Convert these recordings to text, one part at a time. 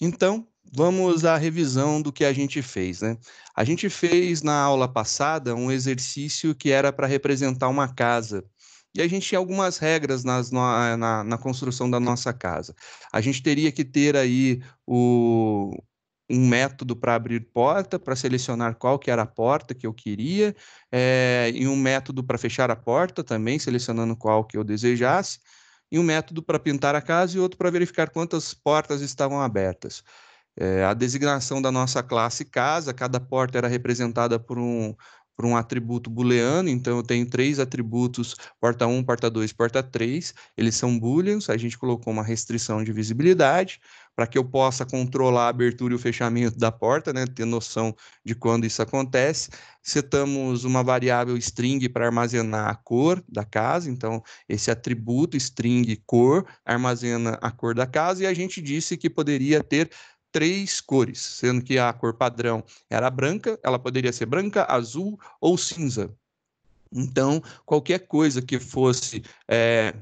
Então, vamos uhum. à revisão do que a gente fez, né? A gente fez na aula passada um exercício que era para representar uma casa. E a gente tinha algumas regras nas, na, na, na, construção da nossa casa. A gente teria que ter aí o, um método para abrir porta, para selecionar qual que era a porta que eu queria, é, e um método para fechar a porta também, selecionando qual que eu desejasse e um método para pintar a casa e outro para verificar quantas portas estavam abertas. É, a designação da nossa classe casa, cada porta era representada por um, por um atributo booleano, então eu tenho três atributos, porta 1, porta 2, porta 3, eles são booleans, a gente colocou uma restrição de visibilidade, para que eu possa controlar a abertura e o fechamento da porta, né? ter noção de quando isso acontece. Setamos uma variável string para armazenar a cor da casa, então esse atributo string cor armazena a cor da casa, e a gente disse que poderia ter três cores, sendo que a cor padrão era branca, ela poderia ser branca, azul ou cinza. Então, qualquer coisa que fosse é,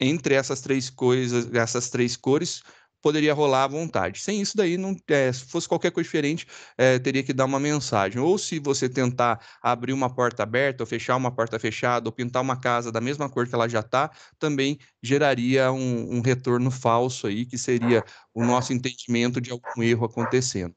entre essas três coisas, essas três cores, poderia rolar à vontade. Sem isso daí, não, é, se fosse qualquer coisa diferente, é, teria que dar uma mensagem. Ou se você tentar abrir uma porta aberta, ou fechar uma porta fechada, ou pintar uma casa da mesma cor que ela já está, também geraria um, um, retorno falso aí, que seria o nosso entendimento de algum erro acontecendo.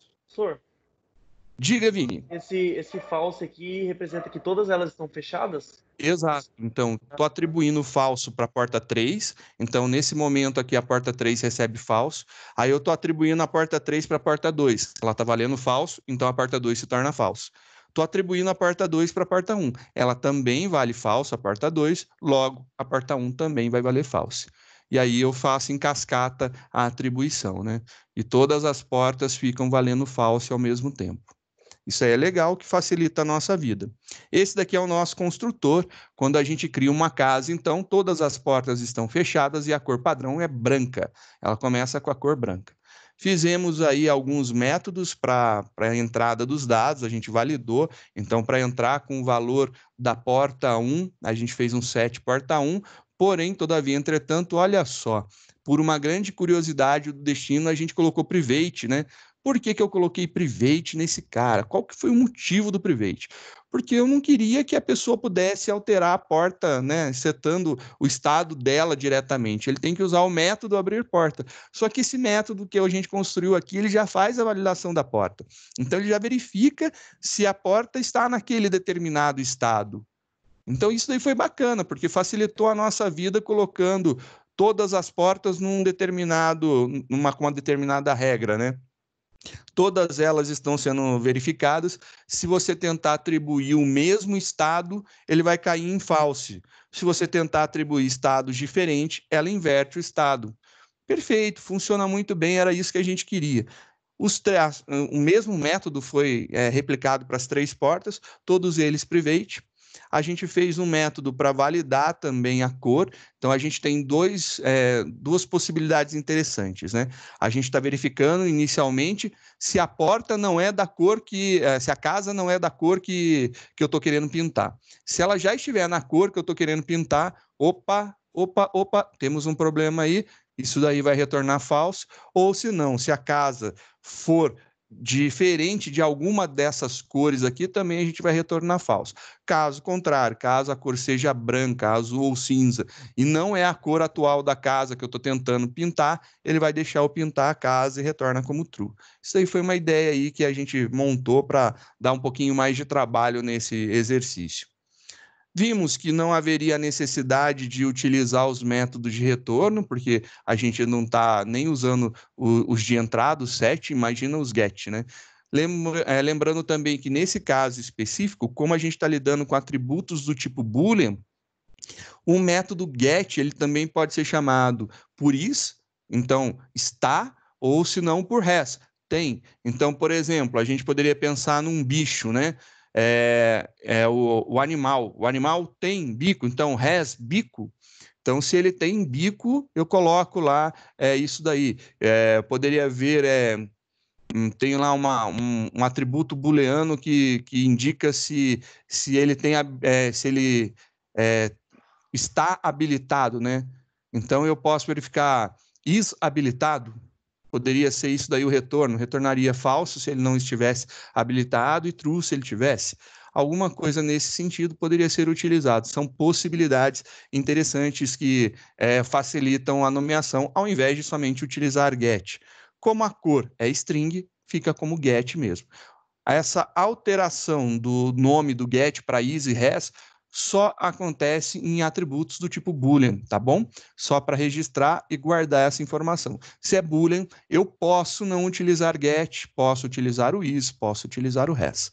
Diga, Vini. Esse, esse falso aqui representa que todas elas estão fechadas? Exato. Então, estou atribuindo falso para a porta 3. Então, nesse momento aqui, a porta 3 recebe falso. Aí, eu estou atribuindo a porta 3 para a porta 2. Ela está valendo falso, então a porta 2 se torna falso. Estou atribuindo a porta 2 para a porta 1. Ela também vale falso, a porta 2. Logo, a porta 1 também vai valer falso e aí eu faço em cascata a atribuição, né? E todas as portas ficam valendo falso ao mesmo tempo. Isso aí é legal, que facilita a nossa vida. Esse daqui é o nosso construtor. Quando a gente cria uma casa, então todas as portas estão fechadas e a cor padrão é branca. Ela começa com a cor branca. Fizemos aí alguns métodos para a entrada dos dados, a gente validou. Então, para entrar com o valor da porta 1, a gente fez um set porta 1, porém, todavia, entretanto, olha só, por uma grande curiosidade do destino, a gente colocou private, né? Por que, que eu coloquei private nesse cara? Qual que foi o motivo do private? Porque eu não queria que a pessoa pudesse alterar a porta, né, setando o estado dela diretamente. Ele tem que usar o método abrir porta. Só que esse método que a gente construiu aqui, ele já faz a validação da porta. Então ele já verifica se a porta está naquele determinado estado. Então isso daí foi bacana, porque facilitou a nossa vida colocando todas as portas num determinado, numa uma determinada regra, né? Todas elas estão sendo verificadas. Se você tentar atribuir o mesmo estado, ele vai cair em false. Se você tentar atribuir estados diferentes, ela inverte o estado. Perfeito, funciona muito bem, era isso que a gente queria. o mesmo método foi é, replicado para as três portas, todos eles private a gente fez um método para validar também a cor. Então, a gente tem dois, é, duas possibilidades interessantes. Né? A gente está verificando inicialmente se a porta não é da cor que. Eh, se a casa não é da cor que, que eu estou querendo pintar. Se ela já estiver na cor que eu estou querendo pintar, opa, opa, opa, temos um problema aí, isso daí vai retornar falso, ou se não, se a casa for diferente de alguma dessas cores aqui, também a gente vai retornar falso. Caso contrário, caso a cor seja branca, azul ou cinza, e não é a cor atual da casa que eu estou tentando pintar, ele vai deixar eu pintar a casa e retorna como true. Isso aí foi uma ideia aí que a gente montou para dar um pouquinho mais de trabalho nesse exercício. Vimos que não haveria necessidade de utilizar os métodos de retorno, porque a gente não está nem usando o, os de entrada, os set, imagina os get, né? Eh, lembrando também que nesse caso específico, como a gente está lidando com atributos do tipo boolean, o método get ele também pode ser chamado por is, então está, ou se não por has tem. Então, por exemplo, a gente poderia pensar num bicho, né? é, é o, o, animal. O animal tem bico, então res, bico. Então, se ele tem bico, eu coloco lá é, isso daí. É, poderia haver, é, hum, tem lá uma, um, um, atributo booleano que, que indica se, se ele tem, é, se ele é, está habilitado, né? Então, eu posso verificar is habilitado, Poderia ser isso daí o retorno. Retornaria falso se ele não estivesse habilitado e true se ele tivesse. Alguma coisa nesse sentido poderia ser utilizado. São possibilidades interessantes que é, facilitam a nomeação, ao invés de somente utilizar get. Como a cor é string, fica como get mesmo essa alteração do nome do get para is e has só acontece em atributos do tipo Boolean, tá bom? Só para registrar e guardar essa informação. Se é Boolean, eu posso não utilizar get, posso utilizar o is, posso utilizar o has.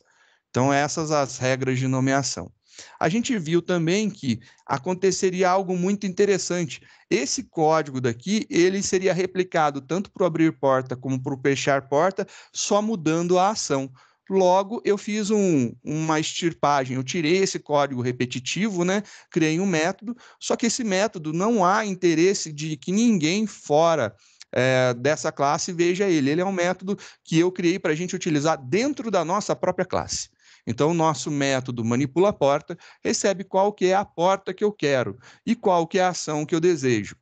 Então, essas as regras de nomeação. A gente viu também que aconteceria algo muito interessante. Esse código daqui, ele seria replicado tanto para o abrir porta como para o fechar porta, só mudando a ação. Logo, eu fiz um, uma extirpagem, eu tirei esse código repetitivo, né? criei um método, só que esse método não há interesse de que ninguém fora é, dessa classe veja ele. Ele é um método que eu criei para a gente utilizar dentro da nossa própria classe. Então, o nosso método manipula a porta recebe qual que é a porta que eu quero e qual que é a ação que eu desejo.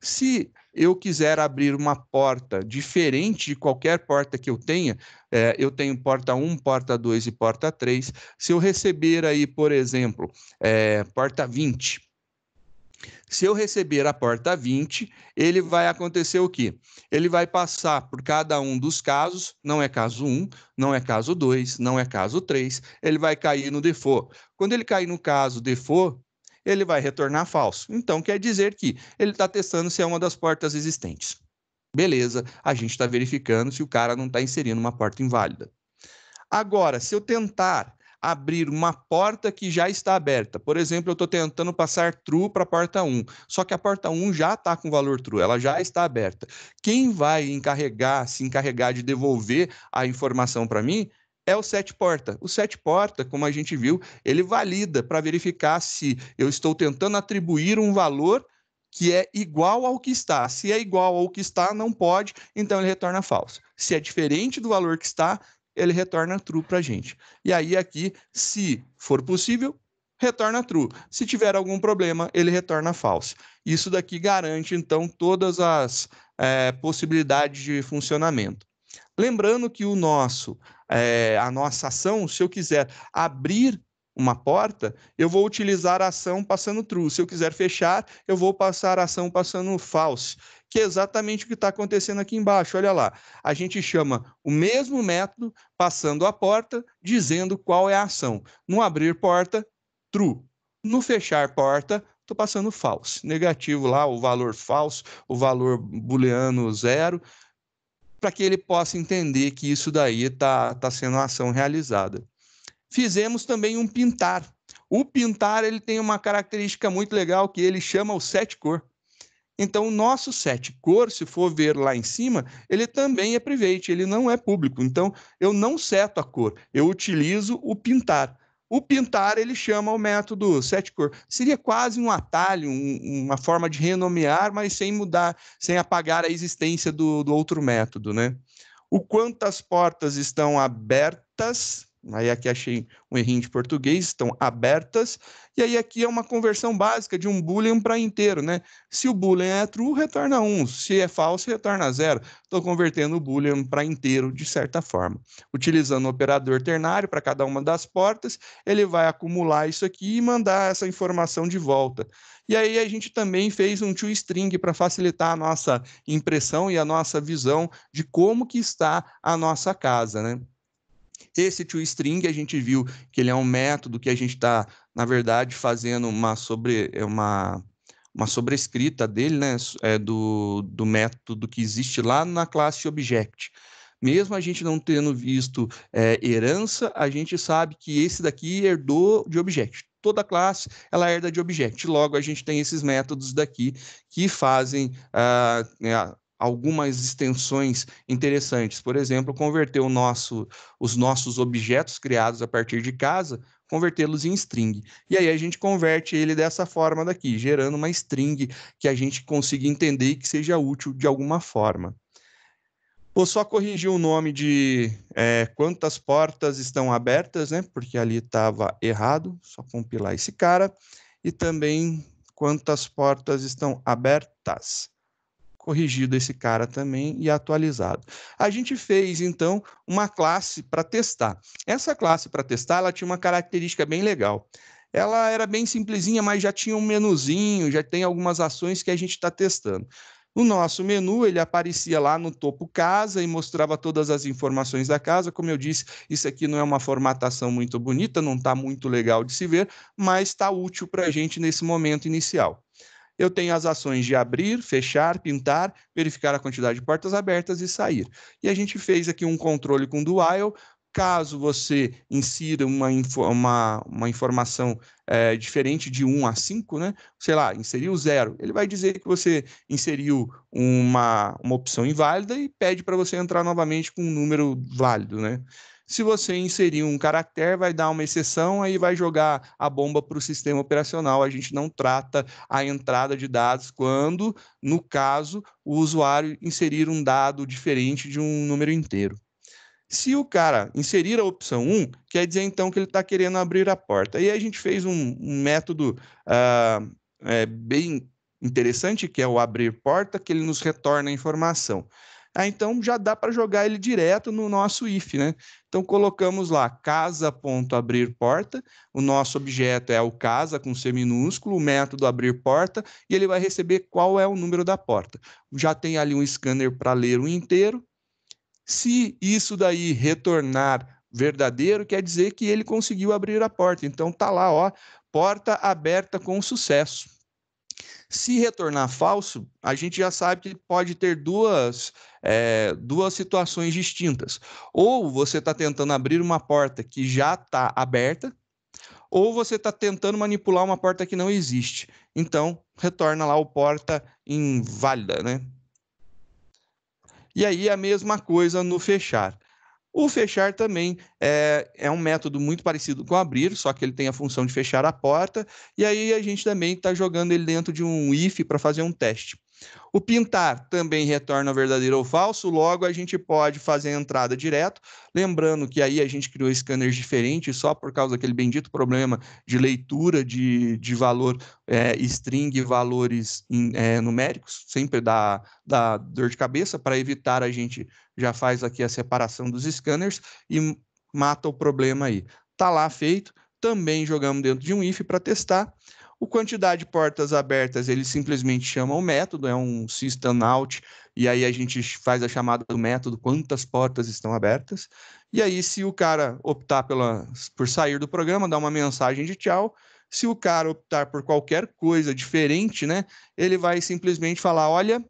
Se eu quiser abrir uma porta diferente de qualquer porta que eu tenha, é, eu tenho porta 1, porta 2 e porta 3. Se eu receber aí, por exemplo, é, porta 20, se eu receber a porta 20, ele vai acontecer o quê? Ele vai passar por cada um dos casos, não é caso 1, não é caso 2, não é caso 3, ele vai cair no default. Quando ele cair no caso default, ele vai retornar falso. Então, quer dizer que ele está testando se é uma das portas existentes. Beleza, a gente está verificando se o cara não está inserindo uma porta inválida. Agora, se eu tentar abrir uma porta que já está aberta. Por exemplo, eu estou tentando passar true para a porta 1, só que a porta 1 já está com valor true, ela já está aberta. Quem vai encarregar, se encarregar de devolver a informação para mim é o sete porta. O sete porta, como a gente viu, ele valida para verificar se eu estou tentando atribuir um valor que é igual ao que está. Se é igual ao que está, não pode, então ele retorna falso. Se é diferente do valor que está, ele retorna true para a gente. E aí aqui, se for possível, retorna true. Se tiver algum problema, ele retorna falso. Isso daqui garante, então, todas as é, possibilidades de funcionamento. Lembrando que o nosso é, a nossa ação, se eu quiser abrir uma porta, eu vou utilizar a ação passando true. Se eu quiser fechar, eu vou passar a ação passando false, que é exatamente o que está acontecendo aqui embaixo. Olha lá, a gente chama o mesmo método passando a porta, dizendo qual é a ação. No abrir porta, true. No fechar porta, estou passando false. Negativo lá, o valor falso, o valor booleano zero para que ele possa entender que isso daí está tá sendo uma ação realizada. Fizemos também um pintar. O pintar ele tem uma característica muito legal que ele chama o sete cor. Então, o nosso sete cor, se for ver lá em cima, ele também é private, ele não é público. Então, eu não seto a cor, eu utilizo o pintar. O pintar ele chama o método sete cor. Seria quase um atalho, um, uma forma de renomear, mas sem mudar, sem apagar a existência do, do outro método, né? O quantas portas estão abertas Aí aqui achei um errinho de português, estão abertas. E aí aqui é uma conversão básica de um boolean para inteiro, né? Se o boolean é true, retorna 1. Se é falso, retorna 0. Estou convertendo o boolean para inteiro de certa forma. Utilizando o operador ternário para cada uma das portas, ele vai acumular isso aqui e mandar essa informação de volta. E aí a gente também fez um toString para facilitar a nossa impressão e a nossa visão de como que está a nossa casa, né? Esse tostring string a gente viu que ele é um método que a gente está, na verdade, fazendo uma, sobre, é uma, uma sobrescrita dele, né, é do, do método que existe lá na classe Object. Mesmo a gente não tendo visto é, herança, a gente sabe que esse daqui herdou de Object. Toda classe ela herda de Object. Logo, a gente tem esses métodos daqui que fazem uh, algumas extensões interessantes. Por exemplo, converter nosso, os nossos objetos criados a partir de casa, convertê-los em string. E aí a gente converte ele dessa forma daqui, gerando uma string que a gente consiga entender e que seja útil de alguma forma. Vou só corrigir o nome de é, quantas portas estão abertas, né? Porque ali estava errado, só compilar esse cara. E também quantas portas estão abertas corrigido esse cara também e atualizado. A gente fez então uma classe para testar. Essa classe para testar, ela tinha uma característica bem legal. Ela era bem simplesinha, mas já tinha um menuzinho, já tem algumas ações que a gente está testando. No nosso menu, ele aparecia lá no topo casa e mostrava todas as informações da casa. Como eu disse, isso aqui não é uma formatação muito bonita, não está muito legal de se ver, mas está útil para a gente nesse momento inicial eu tenho as ações de abrir, fechar, pintar, verificar a quantidade de portas abertas e sair. E a gente fez aqui um controle com do while, caso você insira uma, uma, uma informação é, diferente de 1 a 5, né? sei lá, inseriu 0, ele vai dizer que você inseriu uma, uma opção inválida e pede para você entrar novamente com um número válido. Né? Se você inserir um caractere, vai dar uma exceção, aí vai jogar a bomba para o sistema operacional. A gente não trata a entrada de dados quando, no caso, o usuário inserir um dado diferente de um número inteiro. Se o cara inserir a opção 1, quer dizer então que ele está querendo abrir a porta. E a gente fez um, um método uh, é, bem interessante, que é o abrir porta, que ele nos retorna a informação. Ah, então já dá para jogar ele direto no nosso if, né? Então colocamos lá casa.abrir porta, o nosso objeto é o casa com C minúsculo, o método abrir porta, e ele vai receber qual é o número da porta. Já tem ali um scanner para ler o inteiro. Se isso daí retornar verdadeiro, quer dizer que ele conseguiu abrir a porta. Então tá lá, ó, porta aberta com sucesso. Se retornar falso, a gente já sabe que pode ter duas, é, duas situações distintas. Ou você está tentando abrir uma porta que já está aberta, ou você está tentando manipular uma porta que não existe. Então, retorna lá o porta inválida, né? E aí a mesma coisa no fechar. O fechar também é, é, um método muito parecido com abrir, só que ele tem a função de fechar a porta, e aí a gente também está jogando ele dentro de um if para fazer um teste. O pintar também retorna ao verdadeiro ou falso, logo a gente pode fazer a entrada direto. Lembrando que aí a gente criou scanners diferentes só por causa daquele bendito problema de leitura de, de valor é, string valores in, é, numéricos, sempre dá, dá dor de cabeça. Para evitar, a gente já faz aqui a separação dos scanners e mata o problema aí. Tá lá feito, também jogamos dentro de um if para testar. O quantidade de portas abertas, ele simplesmente chama o método, é um system out, e aí a gente faz a chamada do método, quantas portas estão abertas. E aí, se o cara optar pela, por sair do programa, dá uma mensagem de tchau, se o cara optar por qualquer coisa diferente, né, ele vai simplesmente falar: olha,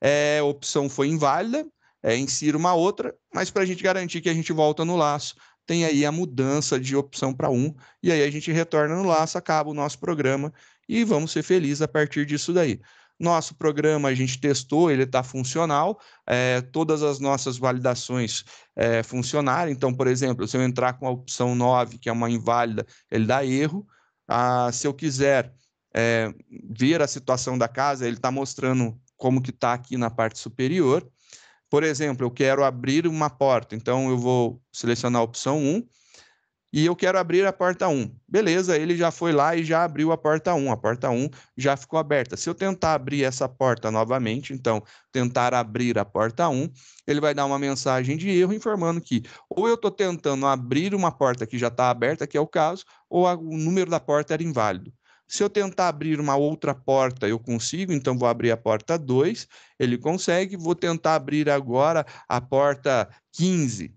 é, a opção foi inválida, é, insira uma outra, mas para a gente garantir que a gente volta no laço tem aí a mudança de opção para um, e aí a gente retorna no laço, acaba o nosso programa e vamos ser felizes a partir disso daí. Nosso programa a gente testou, ele está funcional, é, todas as nossas validações é, funcionaram. Então, por exemplo, se eu entrar com a opção 9, que é uma inválida, ele dá erro. Ah, se eu quiser é, ver a situação da casa, ele está mostrando como que está aqui na parte superior. Por exemplo, eu quero abrir uma porta, então eu vou selecionar a opção 1 e eu quero abrir a porta 1. Beleza, ele já foi lá e já abriu a porta 1. A porta 1 já ficou aberta. Se eu tentar abrir essa porta novamente, então tentar abrir a porta 1, ele vai dar uma mensagem de erro informando que ou eu estou tentando abrir uma porta que já está aberta, que é o caso, ou o número da porta era inválido. Se eu tentar abrir uma outra porta, eu consigo, então vou abrir a porta 2, ele consegue, vou tentar abrir agora a porta 15.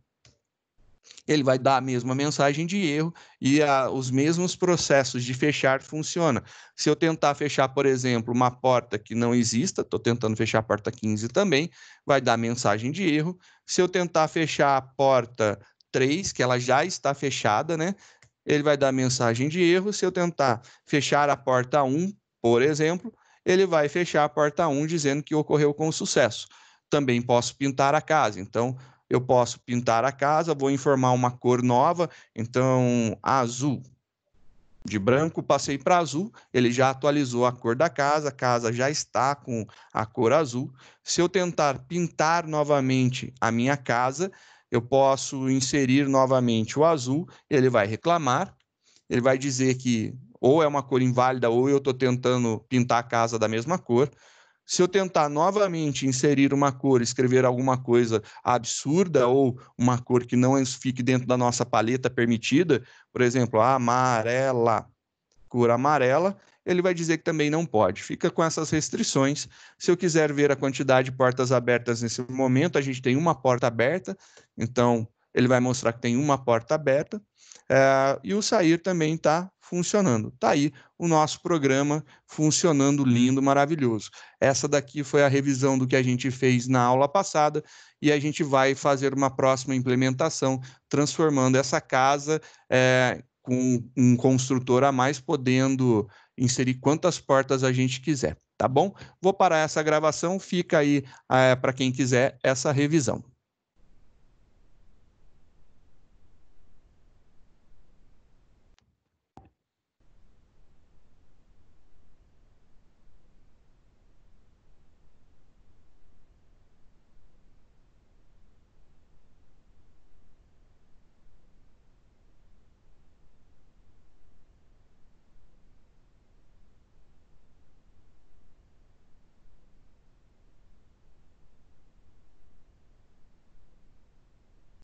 Ele vai dar a mesma mensagem de erro e a, os mesmos processos de fechar funciona. Se eu tentar fechar, por exemplo, uma porta que não exista, estou tentando fechar a porta 15 também, vai dar mensagem de erro. Se eu tentar fechar a porta 3, que ela já está fechada, né? ele vai dar mensagem de erro. Se eu tentar fechar a porta 1, por exemplo, ele vai fechar a porta 1 dizendo que ocorreu com sucesso. Também posso pintar a casa. Então, eu posso pintar a casa, vou informar uma cor nova, então azul. De branco passei para azul, ele já atualizou a cor da casa, a casa já está com a cor azul. Se eu tentar pintar novamente a minha casa, eu posso inserir novamente o azul, ele vai reclamar, ele vai dizer que ou é uma cor inválida ou eu estou tentando pintar a casa da mesma cor. Se eu tentar novamente inserir uma cor, escrever alguma coisa absurda ou uma cor que não fique dentro da nossa paleta permitida, por exemplo, amarela, cor amarela, ele vai dizer que também não pode. Fica com essas restrições. Se eu quiser ver a quantidade de portas abertas nesse momento, a gente tem uma porta aberta, então ele vai mostrar que tem uma porta aberta. É, e o sair também está funcionando. Está aí o nosso programa funcionando lindo, maravilhoso. Essa daqui foi a revisão do que a gente fez na aula passada e a gente vai fazer uma próxima implementação, transformando essa casa é, com um construtor a mais, podendo inserir quantas portas a gente quiser, tá bom? Vou parar essa gravação, fica aí é, eh, para quem quiser essa revisão.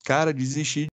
cara desistir